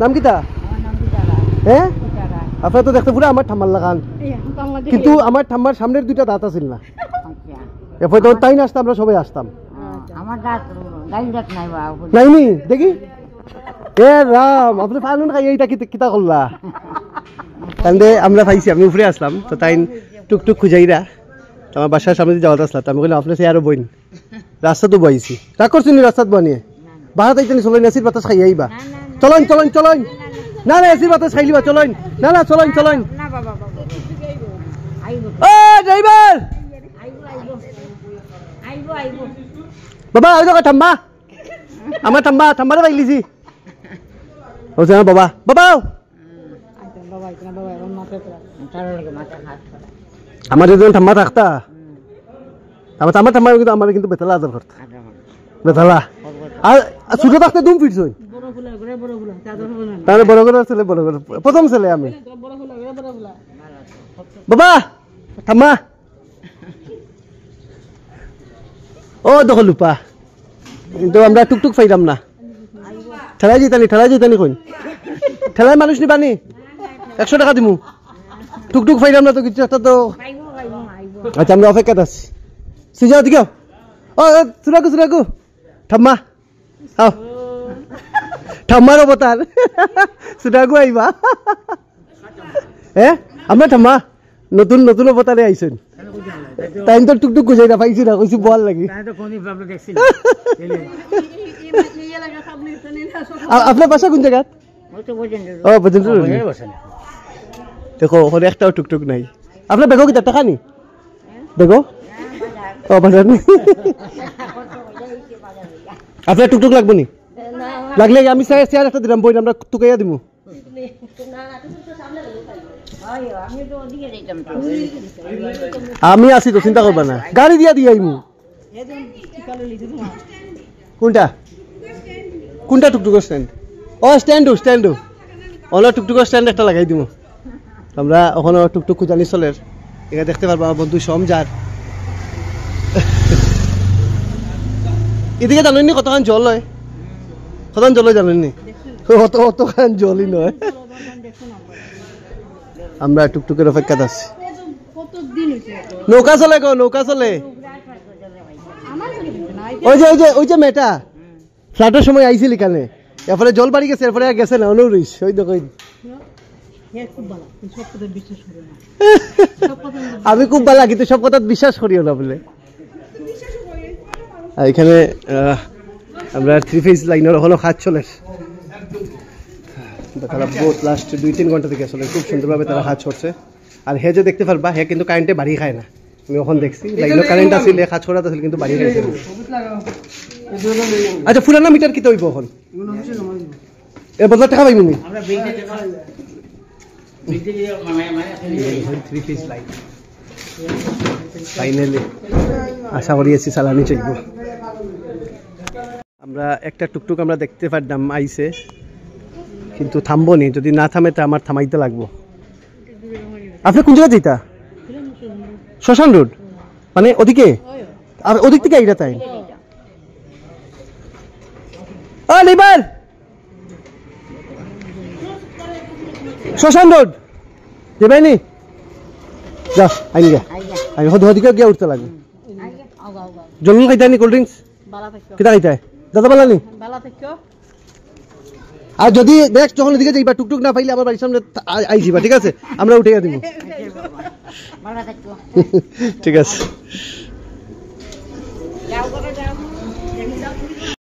নাম কিতা আপনার তো দেখতে পুরো আমার ঠাম্মার লাগান কিন্তু আমার ঠাম্মার সামনের দুইটা দাঁত আছিল না আচ্ছা। এরপর তখন তাই না আসতাম আমরা সবাই আসতাম আচ্ছা। নাইনি দেখি এ রাম আপনি পালন খাই এইটা কিতা করলা আমরা পাইছি আমি উপরে আসলাম তো তাই টুকটুক খুঁজাইরা আমার বাসার সামনে দিয়ে যাওয়াতে আসলাম আমি বললাম আপনার সে আরো বইন রাস্তা তো বইছি রাগ করছি রাস্তাত বানিয়ে বাহাত আইতে চলে নাসির বাতাস খাইয়াইবা চলন চলেন চলেন না না এসির বাতাস খাইলিবা চলেন না না চলেন চলেন ড্রাইভার বাবা ওই দেখো ঠাম্মা আমার থাম্বা ঠাম্মারে পাইলিছি ও যে বাবা বাবা আমার যদি ঠাম্মা থাকতা আমার থাম্বা ঠাম্মা কিন্তু আমার কিন্তু বেতালা আজার করতে বেতালা আর ছোট থাকতে দুম ফিটছ তাৰ বৰগুৰ আছিলে বৰগুৰ প্ৰথম চালে আমি বাবা থামা অ দখল লোপা কিন্তু আমরা টুকটুক ফাইলাম না ঠেলাই জিতালি ঠেলাই জিতালি কইন ঠেলাই মানুহ নি পানি একশো টাকা দিমু টুকটুক ফাইলাম না তো কিছু একটা তো আচ্ছা আমি অপেক্ষা আছি সিজা দিকে ও সুরাকু সুরাকু ঠাম্মা আও থমা ৰ'ব তাৰ চুদাকো আহিবা হে আমাৰ থমা নতুন নতুন অৱতাৰে তাৰে টাইমটো টুক টুক গুচাই নাপাইছো না কৈছো বল লাগি আপোনাৰ পাছা কোন জেগাত অ ভজনটো দেখো এটাও টুক টুক নাই আপোনাৰ বেগৰ কিতাপ টেকা নি বেগ অ ভাজন আপোনাৰ টুক টুক লাগব নেকি লাগলে আমি চেয়ার একটা দিলাম বই আমরা তোকে ইয়া দিব আমি আছি তো চিন্তা করবা না গাড়ি দিয়া দিয়ে আইমু কোনটা কোনটা টুকটুকো স্ট্যান্ড ও স্ট্যান্ডু স্ট্যান্ডু ওলা টুকটুকো স্ট্যান্ড একটা লাগাই দিব আমরা ওখানে টুকটুক খুঁজানি চলের দেখতে পারবো আমার বন্ধু সম যার এদিকে জানি কতক্ষণ জল হয় কতক্ষণ জলে জানেননি অত অত খান জলই নয় আমরা টুকটুকের অপেক্ষাতে আছি নৌকা চলে গো নৌকা চলে ওই যে ওই যে ওই যে মেয়েটা ফ্লাটের সময় আইছিলি কানে এরপরে জল বাড়ি গেছে এরপরে গেছে না অনুরিস ওই দেখো আমি খুব ভালো কিন্তু সব কথা বিশ্বাস করিও না বলে এখানে আমরা থ্রি ফেজ লাইনের হলো হাত চলে তারা বোধ লাস্ট দুই তিন ঘন্টা থেকে আসলে খুব সুন্দরভাবে তারা হাত ছড়ছে আর হে যে দেখতে পারবা হে কিন্তু কারেন্টে বাড়ি খায় না আমি ওখান দেখছি লাইনের কারেন্ট আসিল হাত ছড়াতে আসলে কিন্তু বাড়ি খাইছে আচ্ছা ফুলানা মিটার কি তৈব এখন এর বদলা টাকা পাইবি নি থ্রি লাইন ফাইনালি আশা করি এসি চালানি চাইব আমরা একটা টুকটুক আমরা দেখতে পারতাম আইসে কিন্তু থামবো নি যদি না থামে তা আমার থামাইতে লাগবো আপনি কোন জায়গা যেতা শ্মশান রোড মানে ওদিকে আর ওদিক থেকে এইটা তাই এবার শ্মশান রোড যে যা আইন গা আমি হদিকে উঠতে লাগবে জল খাইতে নি কোল্ড ড্রিঙ্কস কেটা খাইতে দজবালা নেই বালাতে কি আও যদি দেখ চওন দিকে যাইবা টুক টুক না পাইলে আবার বাড়ি সামনে আই জিবা ঠিক আছে আমরা উঠে যাইব বালাতে কি ঠিক আছে